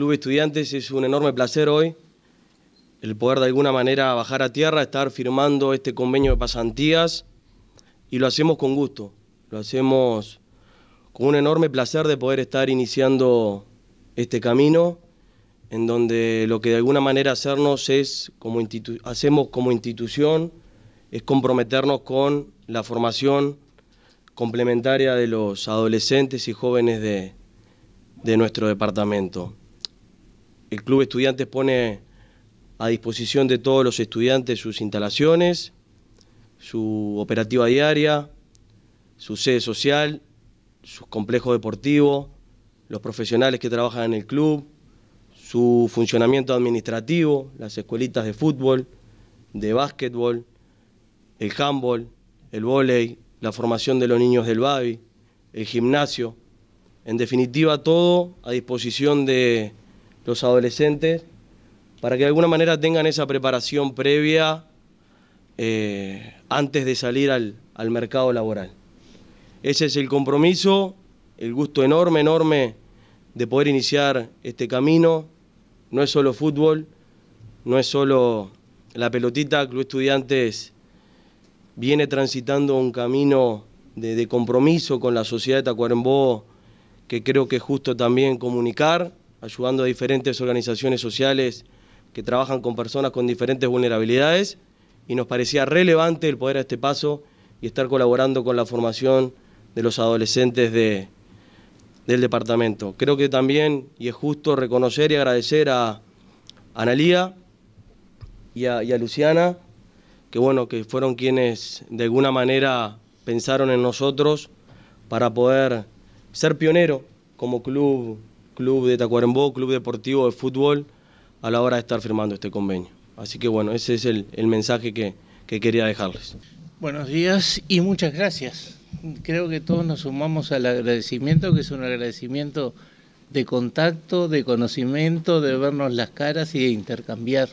Club Estudiantes es un enorme placer hoy el poder de alguna manera bajar a tierra, estar firmando este convenio de pasantías y lo hacemos con gusto, lo hacemos con un enorme placer de poder estar iniciando este camino en donde lo que de alguna manera hacernos es como hacemos como institución es comprometernos con la formación complementaria de los adolescentes y jóvenes de nuestro departamento el Club Estudiantes pone a disposición de todos los estudiantes sus instalaciones, su operativa diaria, su sede social, sus complejos deportivos, los profesionales que trabajan en el club, su funcionamiento administrativo, las escuelitas de fútbol, de básquetbol, el handball, el voley, la formación de los niños del BABI, el gimnasio. En definitiva, todo a disposición de, los adolescentes, para que de alguna manera tengan esa preparación previa eh, antes de salir al, mercado laboral. Ese es el compromiso, el gusto enorme, enorme de poder iniciar este camino. No es solo fútbol, no es solo la pelotita, Club Estudiantes viene transitando un camino de, de compromiso con la sociedad de Tacuarembó que creo que es justo también comunicar ayudando a diferentes organizaciones sociales que trabajan con personas con diferentes vulnerabilidades y nos parecía relevante el poder a este paso y estar colaborando con la formación de los adolescentes de, del departamento. Creo que también, y es justo reconocer y agradecer a Analía y a, Luciana, que bueno, que fueron quienes de alguna manera pensaron en nosotros para poder ser pionero como club Club de Tacuarembó, Club Deportivo de Fútbol, a la hora de estar firmando este convenio. Así que bueno, ese es el, mensaje que, que quería dejarles. Buenos días y muchas gracias. Creo que todos nos sumamos al agradecimiento, que es un agradecimiento de contacto, de conocimiento, de vernos las caras y de intercambiar.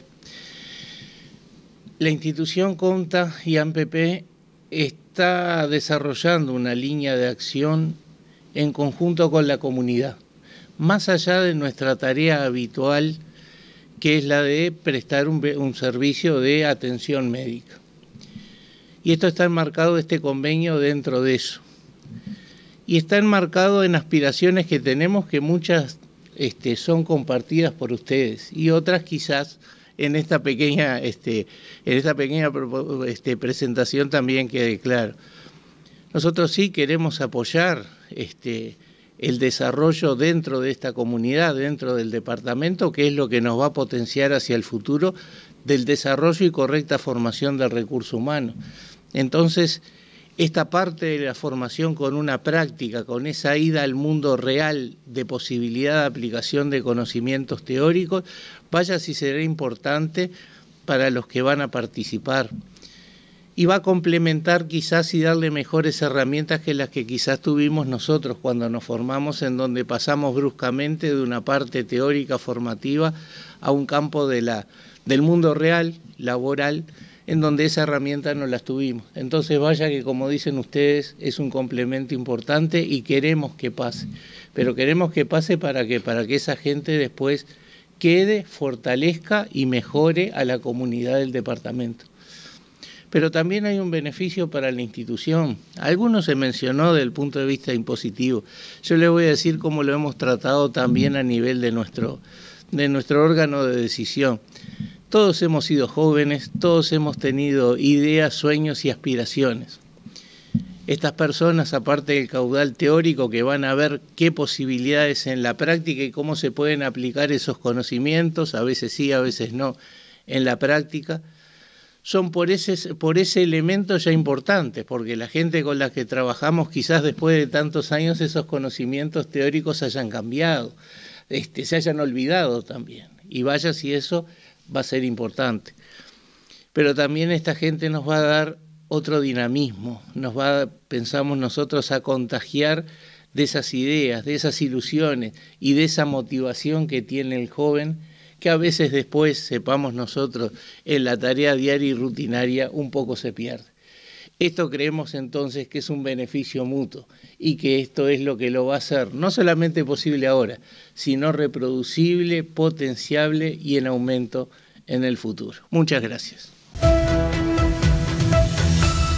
La institución CONTA y AMPP está desarrollando una línea de acción en conjunto con la comunidad más allá de nuestra tarea habitual, que es la de prestar un, servicio de atención médica. Y esto está enmarcado, este convenio, dentro de eso. Y está enmarcado en aspiraciones que tenemos, que muchas este, son compartidas por ustedes y otras quizás en esta pequeña, este, en esta pequeña este, presentación también quede claro. Nosotros sí queremos apoyar este, el desarrollo dentro de esta comunidad, dentro del departamento, que es lo que nos va a potenciar hacia el futuro del desarrollo y correcta formación del recurso humano. Entonces, esta parte de la formación con una práctica, con esa ida al mundo real de posibilidad de aplicación de conocimientos teóricos, vaya si será importante para los que van a participar y va a complementar quizás y darle mejores herramientas que las que quizás tuvimos nosotros cuando nos formamos, en donde pasamos bruscamente de una parte teórica formativa a un campo de la, del mundo real, laboral, en donde esa herramienta no las tuvimos. Entonces vaya que como dicen ustedes es un complemento importante y queremos que pase, pero queremos que pase para que para que esa gente después quede, fortalezca y mejore a la comunidad del departamento pero también hay un beneficio para la institución. Algunos se mencionó desde el punto de vista impositivo. Yo le voy a decir cómo lo hemos tratado también a nivel de nuestro, de nuestro órgano de decisión. Todos hemos sido jóvenes, todos hemos tenido ideas, sueños y aspiraciones. Estas personas, aparte del caudal teórico, que van a ver qué posibilidades en la práctica y cómo se pueden aplicar esos conocimientos, a veces sí, a veces no, en la práctica, son por ese, por ese elemento ya importantes, porque la gente con la que trabajamos quizás después de tantos años esos conocimientos teóricos hayan cambiado, este, se hayan olvidado también. Y vaya si eso va a ser importante. Pero también esta gente nos va a dar otro dinamismo, nos va, pensamos nosotros, a contagiar de esas ideas, de esas ilusiones y de esa motivación que tiene el joven que a veces después, sepamos nosotros, en la tarea diaria y rutinaria un poco se pierde. Esto creemos entonces que es un beneficio mutuo y que esto es lo que lo va a hacer no solamente posible ahora, sino reproducible, potenciable y en aumento en el futuro. Muchas gracias.